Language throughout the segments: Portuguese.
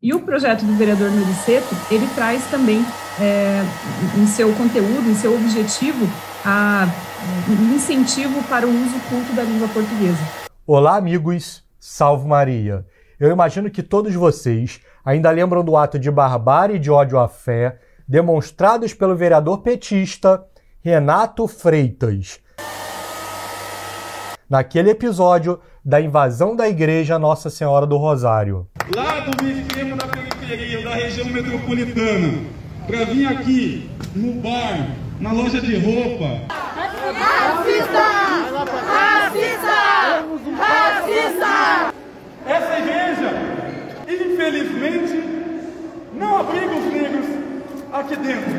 E o projeto do vereador Nuriceto, ele traz também é, em seu conteúdo, em seu objetivo, a, um incentivo para o uso culto da língua portuguesa. Olá, amigos! Salve Maria! Eu imagino que todos vocês ainda lembram do ato de barbárie e de ódio à fé demonstrados pelo vereador petista Renato Freitas. Naquele episódio da invasão da Igreja Nossa Senhora do Rosário lá do meio extremo da periferia, da região metropolitana, para vir aqui no bar, na loja de roupa. Racista! Racista! Racista! Essa igreja, infelizmente, não abriga os negros aqui dentro.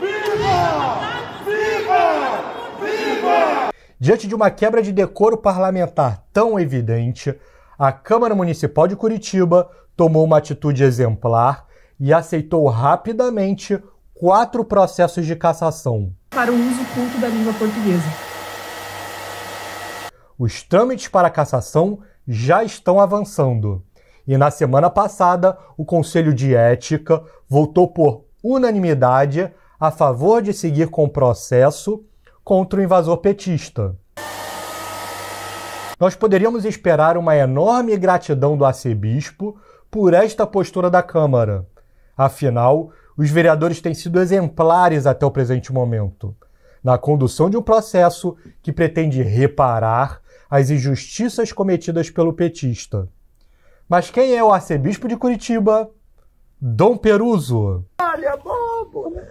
Viva! Viva! Viva! Viva! Diante de uma quebra de decoro parlamentar tão evidente, a Câmara Municipal de Curitiba tomou uma atitude exemplar e aceitou rapidamente quatro processos de cassação. Para o uso culto da língua portuguesa. Os trâmites para a cassação já estão avançando. E na semana passada, o Conselho de Ética votou por unanimidade a favor de seguir com o processo contra o invasor petista. Nós poderíamos esperar uma enorme gratidão do arcebispo por esta postura da Câmara. Afinal, os vereadores têm sido exemplares até o presente momento, na condução de um processo que pretende reparar as injustiças cometidas pelo petista. Mas quem é o arcebispo de Curitiba? Dom Peruso. Olha, bobo! Né?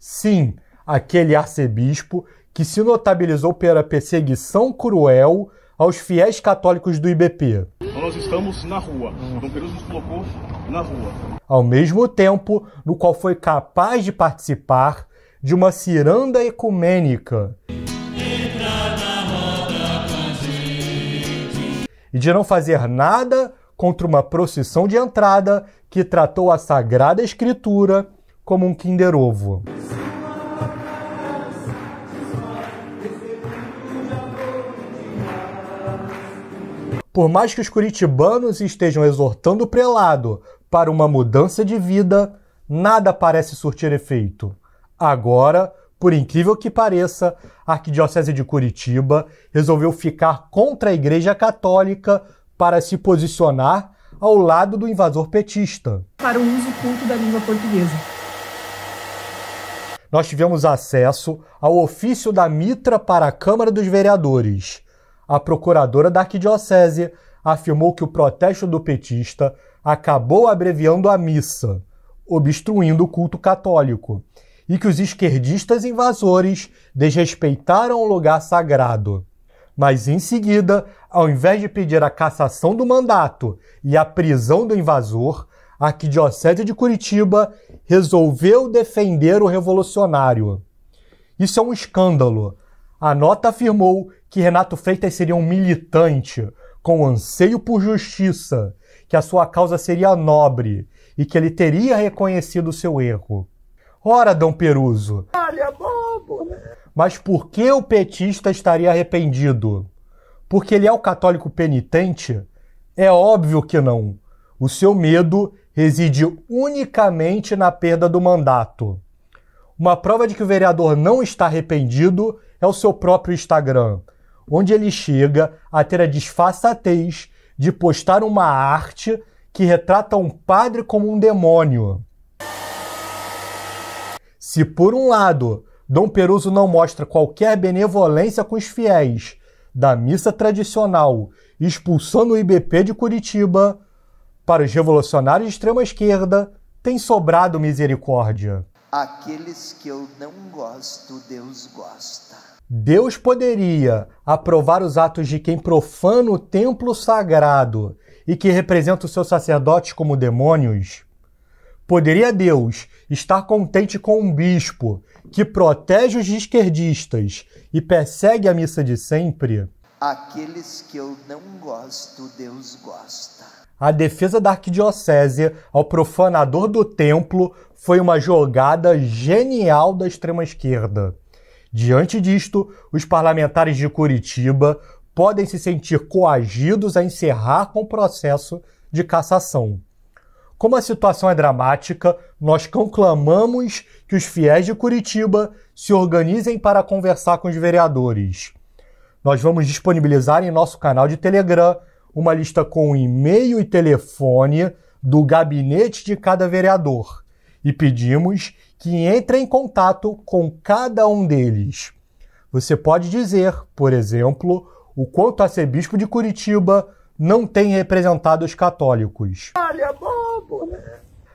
Sim, aquele arcebispo que se notabilizou pela perseguição cruel aos fiéis católicos do IBP. Então, nós estamos na rua. Dom Pedro nos colocou na rua. Ao mesmo tempo no qual foi capaz de participar de uma ciranda ecumênica. E de não fazer nada contra uma procissão de entrada que tratou a Sagrada Escritura como um Kinder Ovo. Por mais que os curitibanos estejam exortando o prelado para uma mudança de vida, nada parece surtir efeito. Agora, por incrível que pareça, a Arquidiocese de Curitiba resolveu ficar contra a Igreja Católica para se posicionar ao lado do invasor petista. Para o uso culto da língua portuguesa. Nós tivemos acesso ao ofício da Mitra para a Câmara dos Vereadores, a procuradora da arquidiocese afirmou que o protesto do petista acabou abreviando a missa, obstruindo o culto católico, e que os esquerdistas invasores desrespeitaram o lugar sagrado. Mas em seguida, ao invés de pedir a cassação do mandato e a prisão do invasor, a Arquidiocese de Curitiba resolveu defender o revolucionário. Isso é um escândalo. A nota afirmou que Renato Freitas seria um militante com anseio por justiça, que a sua causa seria nobre e que ele teria reconhecido seu erro. Ora, Dom Peruso! Olha, bobo! Né? Mas por que o petista estaria arrependido? Porque ele é o católico penitente? É óbvio que não. O seu medo reside unicamente na perda do mandato. Uma prova de que o vereador não está arrependido é o seu próprio Instagram onde ele chega a ter a disfarçatez de postar uma arte que retrata um padre como um demônio. Se por um lado, Dom Peruso não mostra qualquer benevolência com os fiéis da missa tradicional, expulsando o IBP de Curitiba, para os revolucionários de extrema esquerda tem sobrado misericórdia. Aqueles que eu não gosto, Deus gosta. Deus poderia aprovar os atos de quem profana o templo sagrado e que representa os seus sacerdotes como demônios? Poderia Deus estar contente com um bispo que protege os esquerdistas e persegue a missa de sempre? Aqueles que eu não gosto, Deus gosta. A defesa da arquidiocese ao profanador do templo foi uma jogada genial da extrema-esquerda. Diante disto, os parlamentares de Curitiba podem se sentir coagidos a encerrar com o processo de cassação. Como a situação é dramática, nós conclamamos que os fiéis de Curitiba se organizem para conversar com os vereadores. Nós vamos disponibilizar em nosso canal de Telegram uma lista com e-mail e telefone do gabinete de cada vereador e pedimos que entre em contato com cada um deles. Você pode dizer, por exemplo, o quanto arcebispo de Curitiba não tem representado os católicos. Olha, bobo! Né?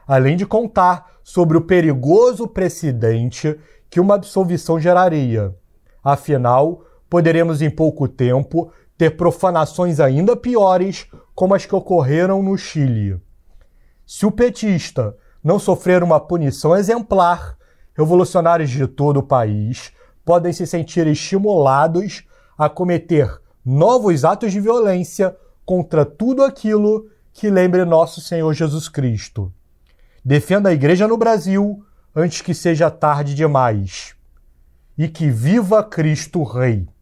Além de contar sobre o perigoso precedente que uma absolvição geraria. Afinal, poderemos em pouco tempo ter profanações ainda piores como as que ocorreram no Chile. Se o petista não sofrer uma punição exemplar, revolucionários de todo o país podem se sentir estimulados a cometer novos atos de violência contra tudo aquilo que lembre nosso Senhor Jesus Cristo. Defenda a igreja no Brasil antes que seja tarde demais. E que viva Cristo Rei!